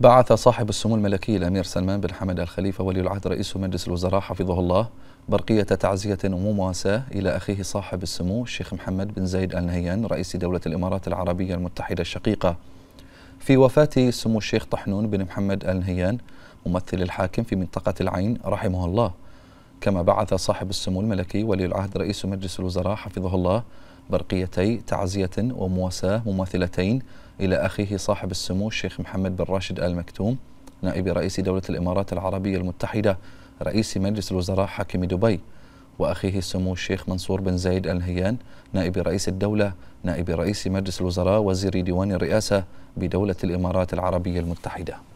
بعث صاحب السمو الملكي الأمير سلمان بن حمد الخليفة ولي العهد رئيس مجلس الوزراء حفظه الله برقية تعزية ومواساة إلى أخيه صاحب السمو الشيخ محمد بن زايد آل نهيان رئيس دولة الإمارات العربية المتحدة الشقيقة في وفاة سمو الشيخ طحنون بن محمد آل نهيان ممثل الحاكم في منطقة العين رحمه الله كما بعث صاحب السمو الملكي ولي العهد رئيس مجلس الوزراء حفظه الله برقيتي تعزية ومواساة مماثلتين إلى أخيه صاحب السمو الشيخ محمد بن راشد آل مكتوم نائب رئيس دولة الإمارات العربية المتحدة رئيس مجلس الوزراء حاكم دبي وأخيه سمو الشيخ منصور بن زايد آل نهيان نائب رئيس الدولة نائب رئيس مجلس الوزراء وزير ديوان الرئاسة بدولة الإمارات العربية المتحدة